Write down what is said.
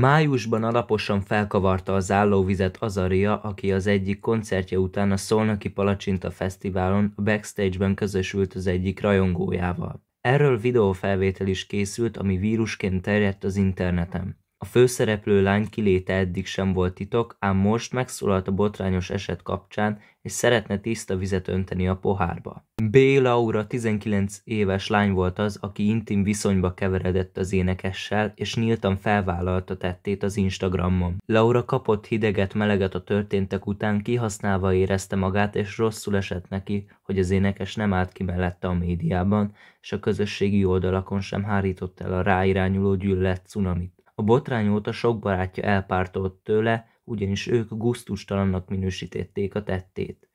Májusban alaposan felkavarta az állóvizet Azaria, aki az egyik koncertje után a Szolnoki Palacsinta Fesztiválon a backstage-ben közösült az egyik rajongójával. Erről videófelvétel is készült, ami vírusként terjedt az interneten. A főszereplő lány kiléte eddig sem volt titok, ám most megszólalt a botrányos eset kapcsán, és szeretne tiszta vizet önteni a pohárba. Béla Laura 19 éves lány volt az, aki intim viszonyba keveredett az énekessel, és nyíltan felvállalta tettét az Instagramon. Laura kapott hideget, meleget a történtek után, kihasználva érezte magát, és rosszul esett neki, hogy az énekes nem állt ki mellette a médiában, és a közösségi oldalakon sem hárított el a ráirányuló gyűlölet cunamit. A botrány óta sok barátja elpártolt tőle, ugyanis ők guztustalannak minősítették a tettét.